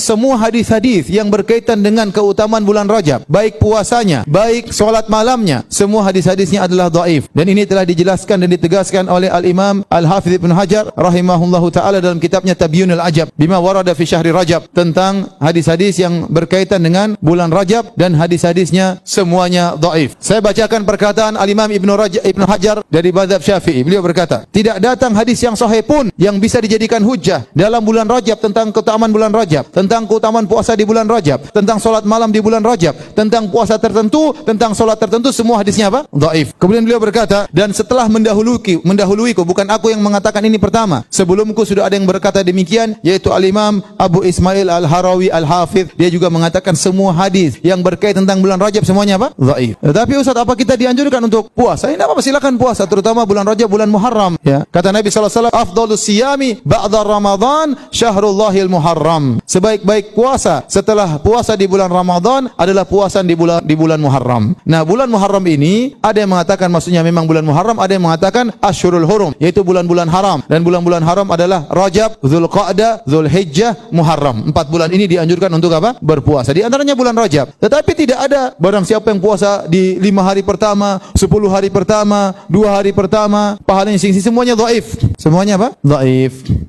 semua hadis-hadis yang berkaitan dengan keutamaan bulan Rajab, baik puasanya, baik solat malamnya, semua hadis-hadisnya adalah dhaif. Dan ini telah dijelaskan dan ditegaskan oleh Al-Imam Al-Hafidz Ibn Hajar rahimahullahu taala dalam kitabnya Tabiunil Ajab bima warada fi syahri Rajab tentang hadis-hadis yang berkaitan dengan bulan Rajab dan hadis-hadisnya semuanya dhaif. Saya bacakan perkataan Al-Imam Ibn, Ibn Hajar dari Badab Syafi'i. Beliau berkata, "Tidak datang hadis yang sahih pun yang bisa dijadikan hujah dalam bulan Rajab tentang keutamaan bulan Rajab." tentang keutamaan puasa di bulan Rajab, tentang solat malam di bulan Rajab, tentang puasa tertentu, tentang solat tertentu semua hadisnya apa? Dhaif. Kemudian beliau berkata, dan setelah mendahului, mendahuluiku bukan aku yang mengatakan ini pertama. Sebelumku sudah ada yang berkata demikian yaitu Al-Imam Abu Ismail Al-Harawi Al-Hafidh. Dia juga mengatakan semua hadis yang berkait tentang bulan Rajab semuanya apa? Dhaif. Tetapi Ustaz, apa kita dianjurkan untuk puasa? Ini apa? Silakan puasa terutama bulan Rajab, bulan Muharram, ya. Kata Nabi saw. Afdalus wasallam, siyami ba'da Ramadan syahrullahil Muharram." Sebaik sebaik-baik puasa setelah puasa di bulan Ramadan adalah puasa di bulan di bulan Muharram. Nah, bulan Muharram ini ada yang mengatakan maksudnya memang bulan Muharram, ada yang mengatakan Asyurul Hurum, yaitu bulan-bulan haram dan bulan-bulan haram adalah Rajab, Zulqa'dah, Zulhijjah, Muharram. Empat bulan ini dianjurkan untuk apa? Berpuasa. Di antaranya bulan Rajab. Tetapi tidak ada barang siapa yang puasa di lima hari pertama, sepuluh hari pertama, dua hari pertama, pahalanya sing semuanya dhaif. Semuanya apa? Dhaif.